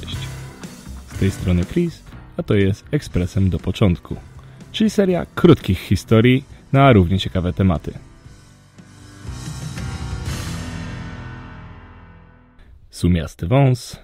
Cześć! Z tej strony Chris, a to jest Ekspresem do początku, czyli seria krótkich historii na równie ciekawe tematy. Sumiasty wąs,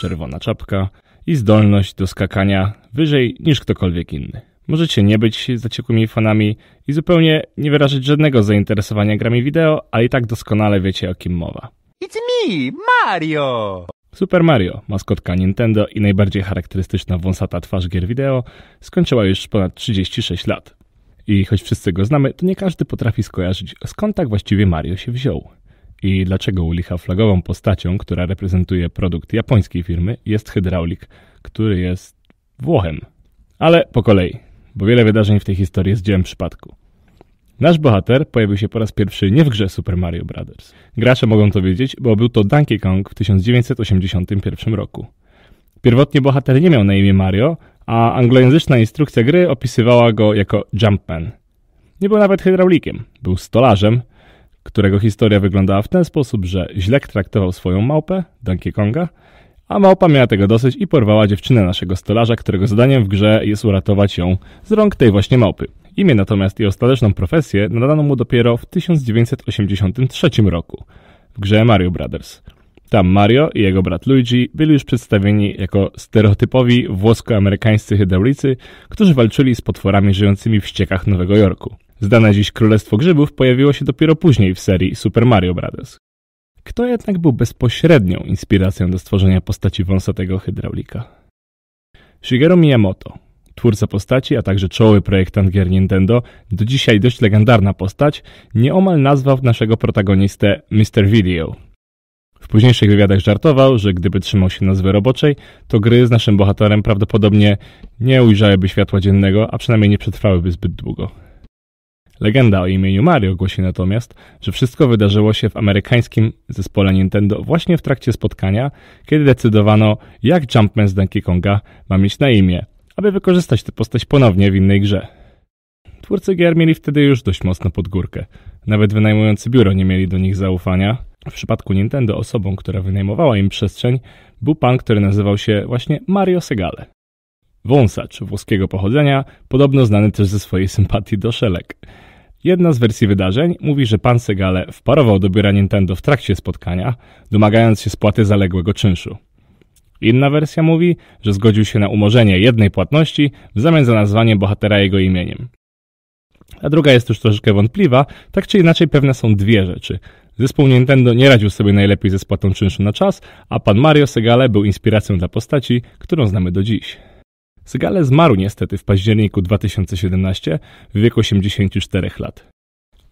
czerwona czapka i zdolność do skakania wyżej niż ktokolwiek inny. Możecie nie być zaciekłymi fanami i zupełnie nie wyrażać żadnego zainteresowania grami wideo, ale i tak doskonale wiecie o kim mowa. It's me, Mario! Super Mario, maskotka Nintendo i najbardziej charakterystyczna wąsata twarz gier wideo, skończyła już ponad 36 lat. I choć wszyscy go znamy, to nie każdy potrafi skojarzyć, skąd tak właściwie Mario się wziął. I dlaczego u licha flagową postacią, która reprezentuje produkt japońskiej firmy, jest hydraulik, który jest Włochem. Ale po kolei, bo wiele wydarzeń w tej historii jest dziełem przypadku. Nasz bohater pojawił się po raz pierwszy nie w grze Super Mario Bros. Gracze mogą to wiedzieć, bo był to Donkey Kong w 1981 roku. Pierwotnie bohater nie miał na imię Mario, a anglojęzyczna instrukcja gry opisywała go jako Jumpman. Nie był nawet hydraulikiem, był stolarzem, którego historia wyglądała w ten sposób, że źle traktował swoją małpę, Donkey Konga, a małpa miała tego dosyć i porwała dziewczynę naszego stolarza, którego zadaniem w grze jest uratować ją z rąk tej właśnie małpy. Imię natomiast i ostateczną profesję nadano mu dopiero w 1983 roku w grze Mario Brothers. Tam Mario i jego brat Luigi byli już przedstawieni jako stereotypowi włosko-amerykańscy hydraulicy, którzy walczyli z potworami żyjącymi w ściekach Nowego Jorku. Zdane dziś Królestwo Grzybów pojawiło się dopiero później w serii Super Mario Bros. Kto jednak był bezpośrednią inspiracją do stworzenia postaci wąsatego hydraulika? Shigeru Miyamoto, twórca postaci, a także czoły projektant gier Nintendo, do dzisiaj dość legendarna postać, nieomal nazwał naszego protagonistę Mr. Video. W późniejszych wywiadach żartował, że gdyby trzymał się nazwy roboczej, to gry z naszym bohaterem prawdopodobnie nie ujrzałyby światła dziennego, a przynajmniej nie przetrwałyby zbyt długo. Legenda o imieniu Mario głosi natomiast, że wszystko wydarzyło się w amerykańskim zespole Nintendo właśnie w trakcie spotkania, kiedy decydowano, jak Jumpman z Donkey Konga ma mieć na imię aby wykorzystać tę postać ponownie w innej grze. Twórcy gier mieli wtedy już dość mocno pod górkę. Nawet wynajmujący biuro nie mieli do nich zaufania. W przypadku Nintendo osobą, która wynajmowała im przestrzeń, był pan, który nazywał się właśnie Mario Segale. Wąsacz włoskiego pochodzenia, podobno znany też ze swojej sympatii do szelek. Jedna z wersji wydarzeń mówi, że pan Segale wparował do biura Nintendo w trakcie spotkania, domagając się spłaty zaległego czynszu. Inna wersja mówi, że zgodził się na umorzenie jednej płatności w zamian za nazwanie bohatera jego imieniem. A druga jest już troszeczkę wątpliwa, tak czy inaczej pewne są dwie rzeczy. Zespół Nintendo nie radził sobie najlepiej ze spłatą czynszu na czas, a pan Mario Segale był inspiracją dla postaci, którą znamy do dziś. Segale zmarł niestety w październiku 2017 w wieku 84 lat.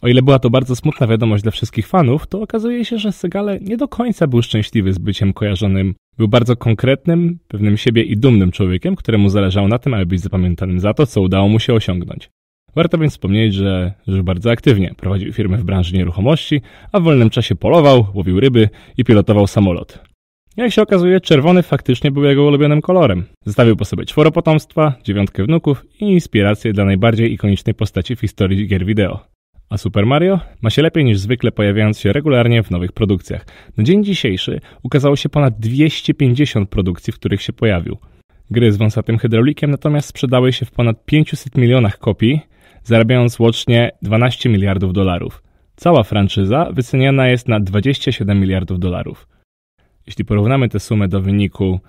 O ile była to bardzo smutna wiadomość dla wszystkich fanów, to okazuje się, że Segale nie do końca był szczęśliwy z byciem kojarzonym. Był bardzo konkretnym, pewnym siebie i dumnym człowiekiem, któremu zależało na tym, aby być zapamiętanym za to, co udało mu się osiągnąć. Warto więc wspomnieć, że żył bardzo aktywnie, prowadził firmę w branży nieruchomości, a w wolnym czasie polował, łowił ryby i pilotował samolot. Jak się okazuje, czerwony faktycznie był jego ulubionym kolorem. Zostawił po sobie czworo potomstwa, dziewiątkę wnuków i inspirację dla najbardziej ikonicznej postaci w historii gier wideo. A Super Mario ma się lepiej niż zwykle, pojawiając się regularnie w nowych produkcjach. Na dzień dzisiejszy ukazało się ponad 250 produkcji, w których się pojawił. Gry z wąsatym hydraulikiem natomiast sprzedały się w ponad 500 milionach kopii, zarabiając łącznie 12 miliardów dolarów. Cała franczyza wyceniana jest na 27 miliardów dolarów. Jeśli porównamy tę sumę do wyniku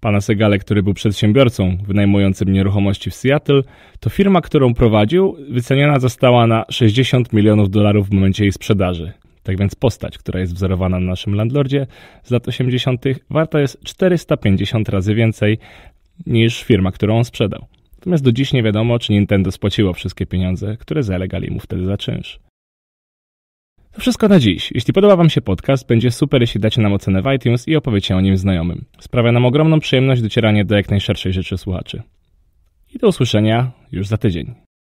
Pana Segale, który był przedsiębiorcą wynajmującym nieruchomości w Seattle, to firma, którą prowadził, wyceniona została na 60 milionów dolarów w momencie jej sprzedaży. Tak więc postać, która jest wzorowana na naszym landlordzie z lat 80., warta jest 450 razy więcej niż firma, którą on sprzedał. Natomiast do dziś nie wiadomo, czy Nintendo spłaciło wszystkie pieniądze, które zalegali mu wtedy za czynsz. To wszystko na dziś. Jeśli podoba Wam się podcast, będzie super, jeśli dacie nam ocenę w iTunes i opowiecie o nim znajomym. Sprawia nam ogromną przyjemność docieranie do jak najszerszej rzeczy słuchaczy. I do usłyszenia już za tydzień.